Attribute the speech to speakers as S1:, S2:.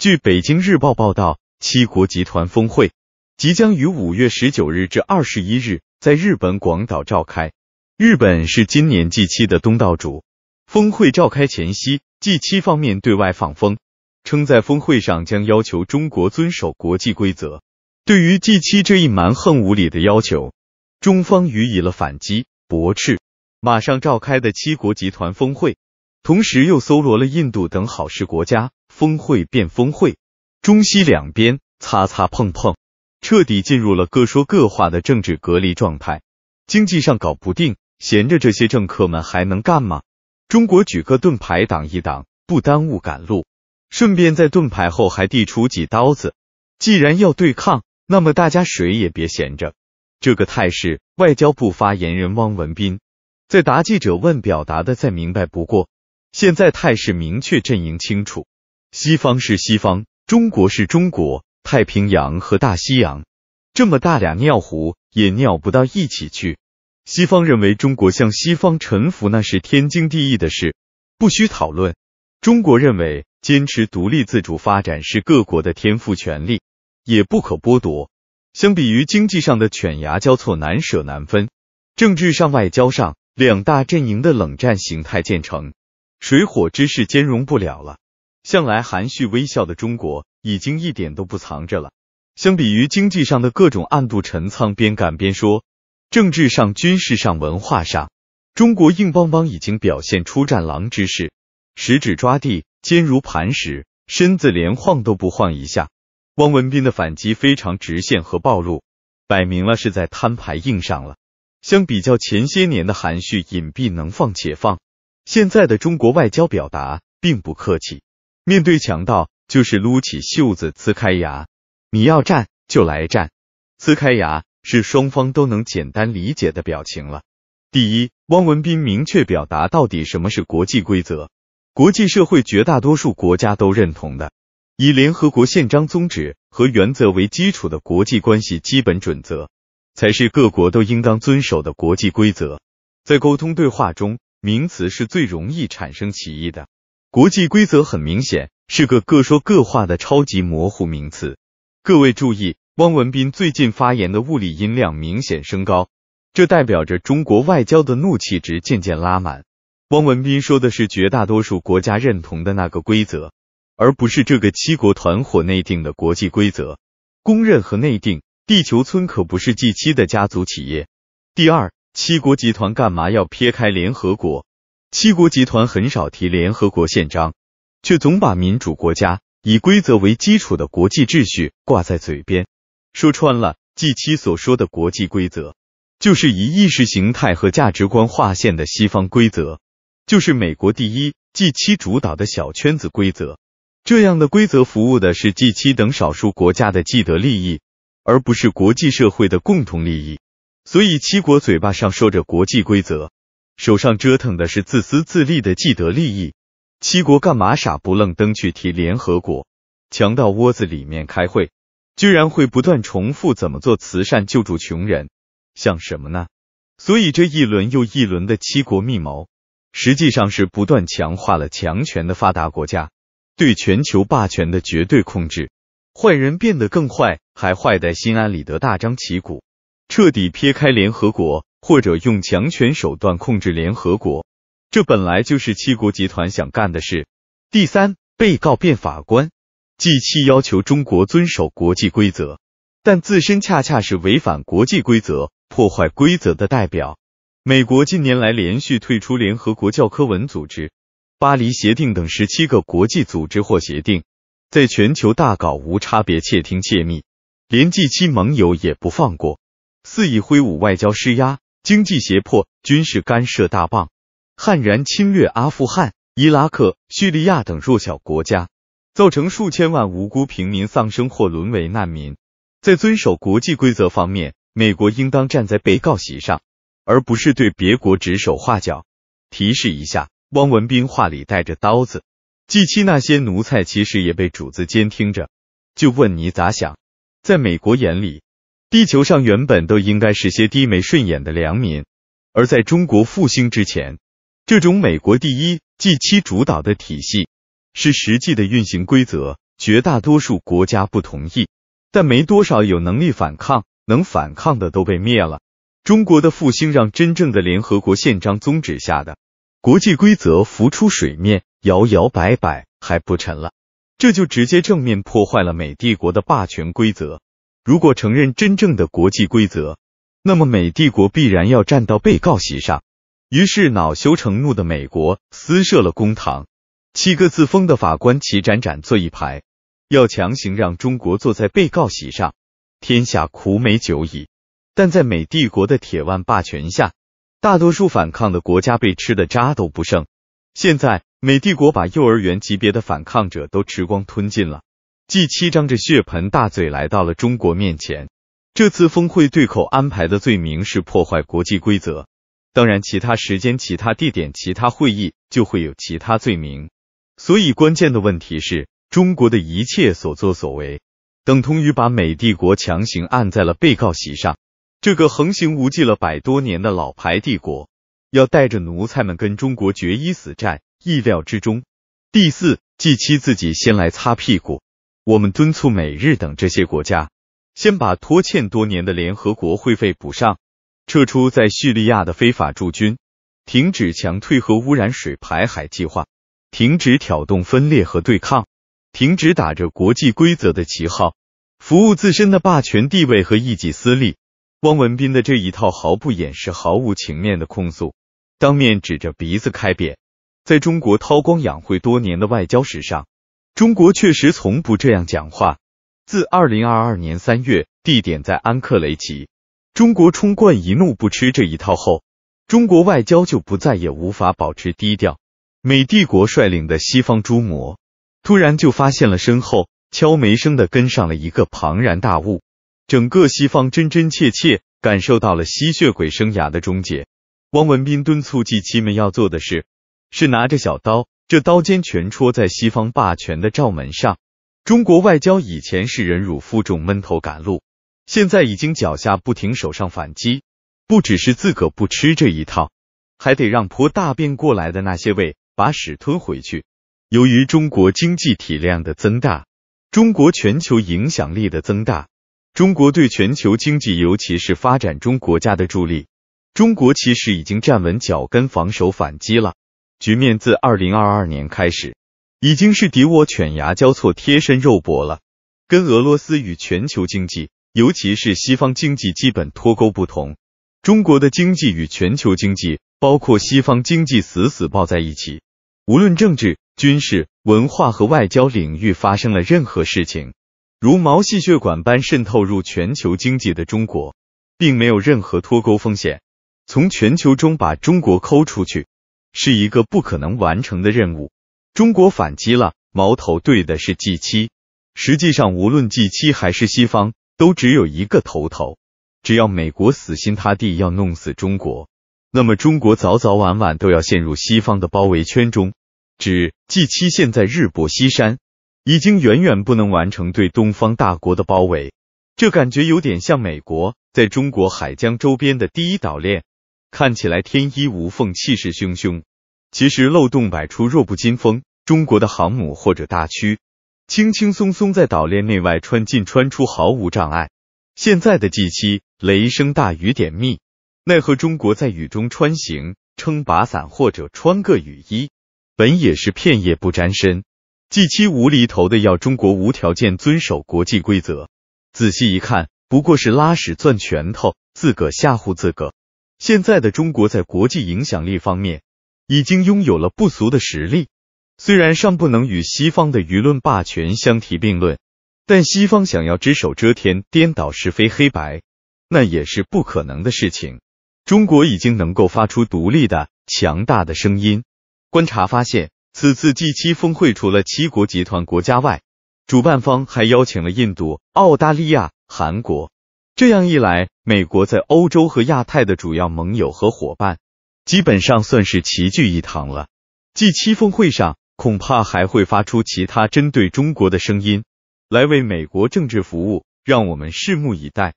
S1: 据北京日报报道，七国集团峰会即将于五月十九日至二十一日在日本广岛召开。日本是今年 G 七的东道主。峰会召开前夕，G 七方面对外放风，称在峰会上将要求中国遵守国际规则。对于 G 七这一蛮横无理的要求，中方予以了反击驳斥。马上召开的七国集团峰会，同时又搜罗了印度等好事国家。峰会变峰会，中西两边擦擦碰碰，彻底进入了各说各话的政治隔离状态。经济上搞不定，闲着这些政客们还能干吗？中国举个盾牌挡一挡，不耽误赶路，顺便在盾牌后还递出几刀子。既然要对抗，那么大家谁也别闲着。这个态势，外交部发言人汪文斌在答记者问表达的再明白不过。现在态势明确，阵营清楚。西方是西方，中国是中国，太平洋和大西洋这么大俩尿壶也尿不到一起去。西方认为中国向西方臣服那是天经地义的事，不需讨论。中国认为坚持独立自主发展是各国的天赋权利，也不可剥夺。相比于经济上的犬牙交错、难舍难分，政治上、外交上两大阵营的冷战形态建成，水火之势兼容不了了。向来含蓄微笑的中国已经一点都不藏着了。相比于经济上的各种暗度陈仓、边干边说，政治上、军事上、文化上，中国硬邦邦已经表现出战狼之势，十指抓地，坚如磐石，身子连晃都不晃一下。汪文斌的反击非常直线和暴露，摆明了是在摊牌硬上了。相比较前些年的含蓄隐蔽，能放且放，现在的中国外交表达并不客气。面对强盗，就是撸起袖子呲开牙。你要战就来战，呲开牙是双方都能简单理解的表情了。第一，汪文斌明确表达到底什么是国际规则，国际社会绝大多数国家都认同的，以联合国宪章宗旨和原则为基础的国际关系基本准则，才是各国都应当遵守的国际规则。在沟通对话中，名词是最容易产生歧义的。国际规则很明显是个各说各话的超级模糊名词。各位注意，汪文斌最近发言的物理音量明显升高，这代表着中国外交的怒气值渐渐拉满。汪文斌说的是绝大多数国家认同的那个规则，而不是这个七国团伙内定的国际规则。公认和内定，地球村可不是 G 七的家族企业。第二，七国集团干嘛要撇开联合国？七国集团很少提联合国宪章，却总把民主国家以规则为基础的国际秩序挂在嘴边。说穿了，G 七所说的国际规则，就是以意识形态和价值观划线的西方规则，就是美国第一 G 七主导的小圈子规则。这样的规则服务的是 G 七等少数国家的既得利益，而不是国际社会的共同利益。所以，七国嘴巴上说着国际规则。手上折腾的是自私自利的既得利益，七国干嘛傻不愣登去提联合国？强盗窝子里面开会，居然会不断重复怎么做慈善救助穷人，想什么呢？所以这一轮又一轮的七国密谋，实际上是不断强化了强权的发达国家对全球霸权的绝对控制。坏人变得更坏，还坏的心安理得，大张旗鼓，彻底撇开联合国。或者用强权手段控制联合国，这本来就是七国集团想干的事。第三，被告变法官，G 七要求中国遵守国际规则，但自身恰恰是违反国际规则、破坏规则的代表。美国近年来连续退出联合国教科文组织、巴黎协定等十七个国际组织或协定，在全球大搞无差别窃听窃密，连 G 七盟友也不放过，肆意挥舞外交施压。经济胁迫、军事干涉大棒，悍然侵略阿富汗、伊拉克、叙利亚等弱小国家，造成数千万无辜平民丧生或沦为难民。在遵守国际规则方面，美国应当站在被告席上，而不是对别国指手画脚。提示一下，汪文斌话里带着刀子。近期那些奴才其实也被主子监听着，就问你咋想？在美国眼里。地球上原本都应该是些低眉顺眼的良民，而在中国复兴之前，这种美国第一、即期主导的体系是实际的运行规则。绝大多数国家不同意，但没多少有能力反抗，能反抗的都被灭了。中国的复兴让真正的联合国宪章宗旨下的国际规则浮出水面，摇摇摆摆还不沉了，这就直接正面破坏了美帝国的霸权规则。如果承认真正的国际规则，那么美帝国必然要站到被告席上。于是恼羞成怒的美国私设了公堂，七个自封的法官齐展展坐一排，要强行让中国坐在被告席上。天下苦美久矣，但在美帝国的铁腕霸权下，大多数反抗的国家被吃的渣都不剩。现在美帝国把幼儿园级别的反抗者都吃光吞尽了。季七张着血盆大嘴来到了中国面前。这次峰会对口安排的罪名是破坏国际规则，当然其他时间、其他地点、其他会议就会有其他罪名。所以关键的问题是中国的一切所作所为，等同于把美帝国强行按在了被告席上。这个横行无忌了百多年的老牌帝国，要带着奴才们跟中国决一死战，意料之中。第四季七自己先来擦屁股。我们敦促美日等这些国家，先把拖欠多年的联合国会费补上，撤出在叙利亚的非法驻军，停止强退和污染水排海计划，停止挑动分裂和对抗，停止打着国际规则的旗号服务自身的霸权地位和一己私利。汪文斌的这一套毫不掩饰、毫无情面的控诉，当面指着鼻子开扁，在中国韬光养晦多年的外交史上。中国确实从不这样讲话。自二零二二年三月，地点在安克雷奇，中国冲冠一怒不吃这一套后，中国外交就不再也无法保持低调。美帝国率领的西方诸魔，突然就发现了身后悄没声的跟上了一个庞然大物，整个西方真真切切感受到了吸血鬼生涯的终结。汪文斌敦促记者们要做的事，是拿着小刀。这刀尖全戳在西方霸权的罩门上。中国外交以前是忍辱负重、闷头赶路，现在已经脚下不停、手上反击。不只是自个不吃这一套，还得让泼大便过来的那些胃把屎吞回去。由于中国经济体量的增大，中国全球影响力的增大，中国对全球经济，尤其是发展中国家的助力，中国其实已经站稳脚跟、防守反击了。局面自二零二二年开始，已经是敌我犬牙交错、贴身肉搏了。跟俄罗斯与全球经济，尤其是西方经济基本脱钩不同，中国的经济与全球经济，包括西方经济死死抱在一起。无论政治、军事、文化和外交领域发生了任何事情，如毛细血管般渗透入全球经济的中国，并没有任何脱钩风险。从全球中把中国抠出去。是一个不可能完成的任务。中国反击了，矛头对的是 G7。实际上，无论 G7 还是西方，都只有一个头头。只要美国死心塌地要弄死中国，那么中国早早晚晚都要陷入西方的包围圈中。只 G7 现在日薄西山，已经远远不能完成对东方大国的包围。这感觉有点像美国在中国海疆周边的第一岛链。看起来天衣无缝，气势汹汹，其实漏洞百出，弱不禁风。中国的航母或者大驱，轻轻松松在岛链内外穿进穿出，毫无障碍。现在的 G 七雷声大雨点密，奈何中国在雨中穿行，撑把伞或者穿个雨衣，本也是片叶不沾身。G 七无厘头的要中国无条件遵守国际规则，仔细一看，不过是拉屎攥拳头，自个吓唬自个。现在的中国在国际影响力方面已经拥有了不俗的实力，虽然尚不能与西方的舆论霸权相提并论，但西方想要只手遮天、颠倒是非黑白，那也是不可能的事情。中国已经能够发出独立的、强大的声音。观察发现，此次 G7 峰会除了七国集团国家外，主办方还邀请了印度、澳大利亚、韩国。这样一来，美国在欧洲和亚太的主要盟友和伙伴，基本上算是齐聚一堂了。继七峰会上，恐怕还会发出其他针对中国的声音，来为美国政治服务。让我们拭目以待。